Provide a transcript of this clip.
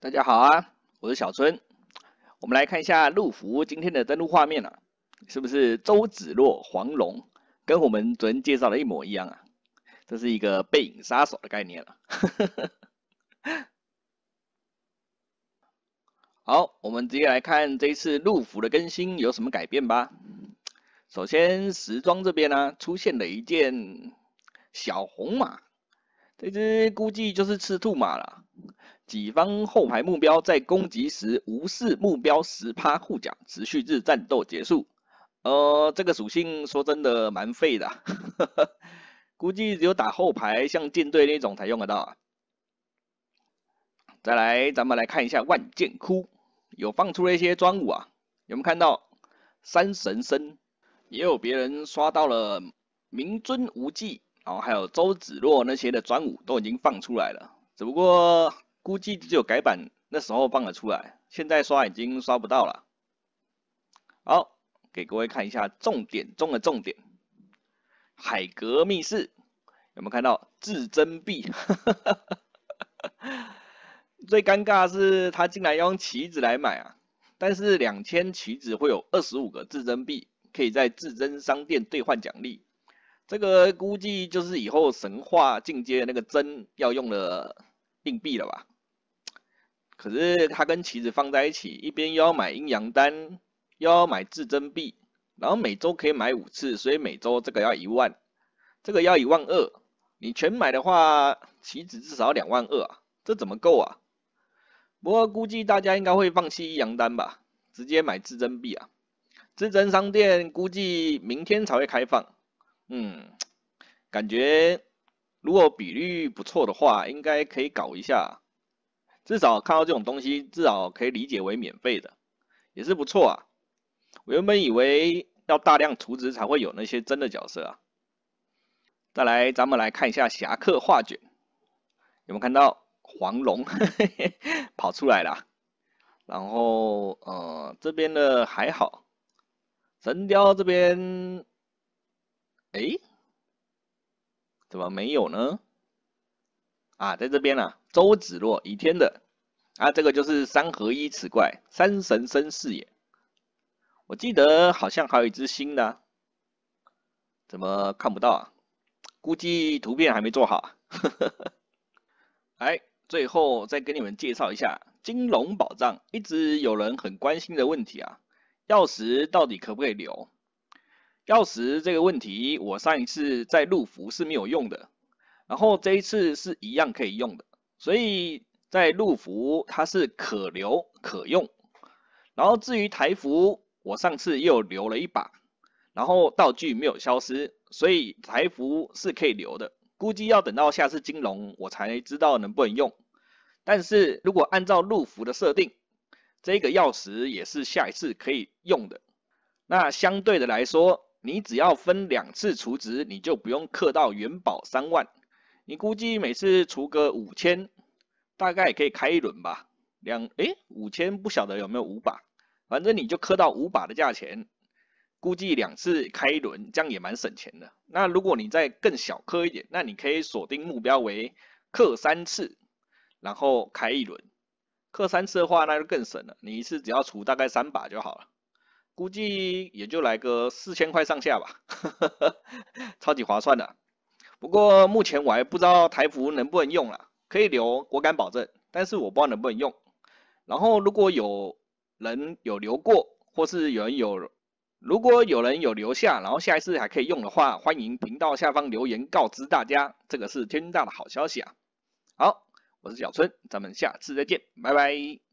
大家好啊，我是小春。我们来看一下路福今天的登录画面啊，是不是周子洛、黄龙，跟我们昨天介绍的一模一样啊？这是一个背影杀手的概念了。好，我们直接来看这一次路服的更新有什么改变吧。首先，时装这边呢，出现了一件小红马，这只估计就是赤兔马了。己方后排目标在攻击时无视目标十趴护甲，持续至战斗结束。呃，这个属性说真的蛮废的，估计只有打后排像舰队那种才用得到啊。再来，咱们来看一下万剑窟，有放出了一些装武啊，有没有看到三神身？也有别人刷到了明尊无忌，然后还有周芷若那些的专武都已经放出来了，只不过估计只有改版那时候放了出来，现在刷已经刷不到了。好，给各位看一下重点中的重点，海格密室有没有看到至臻币？最尴尬是他竟然用棋子来买啊，但是两千棋子会有二十五个至臻币。可以在至尊商店兑换奖励，这个估计就是以后神话进阶的那个真要用的硬币了吧？可是它跟棋子放在一起，一边又要买阴阳丹，又要买至臻币，然后每周可以买五次，所以每周这个要一万，这个要一万二，你全买的话，棋子至少两万二啊，这怎么够啊？不过估计大家应该会放弃阴阳丹吧，直接买至臻币啊。至尊商店估计明天才会开放，嗯，感觉如果比率不错的话，应该可以搞一下，至少看到这种东西，至少可以理解为免费的，也是不错啊。我原本以为要大量充值才会有那些真的角色啊。再来，咱们来看一下侠客画卷，有没有看到黄龙 跑出来了？然后，呃，这边的还好。神雕这边，哎，怎么没有呢？啊，在这边啊，周芷若倚天的，啊，这个就是三合一此怪，三神生四也。我记得好像还有一只新的，怎么看不到啊？估计图片还没做好。哎，最后再跟你们介绍一下金龙宝藏，一直有人很关心的问题啊。钥匙到底可不可以留？钥匙这个问题，我上一次在陆服是没有用的，然后这一次是一样可以用的，所以在陆服它是可留可用。然后至于台服，我上次又留了一把，然后道具没有消失，所以台服是可以留的。估计要等到下次金龙我才知道能不能用。但是如果按照陆服的设定，这个钥匙也是下一次可以用的。那相对的来说，你只要分两次除值，你就不用刻到元宝三万。你估计每次除个五千，大概也可以开一轮吧。两哎五千不晓得有没有五把，反正你就刻到五把的价钱，估计两次开一轮，这样也蛮省钱的。那如果你再更小刻一点，那你可以锁定目标为刻三次，然后开一轮。刻三次的话，那就更省了。你一次只要出大概三把就好了，估计也就来个四千块上下吧，超级划算的。不过目前我还不知道台服能不能用啦，可以留，我敢保证。但是我不知道能不能用。然后如果有人有留过，或是有人有，如果有人有留下，然后下一次还可以用的话，欢迎频道下方留言告知大家，这个是天大的好消息啊！好。我是小春，咱们下次再见，拜拜。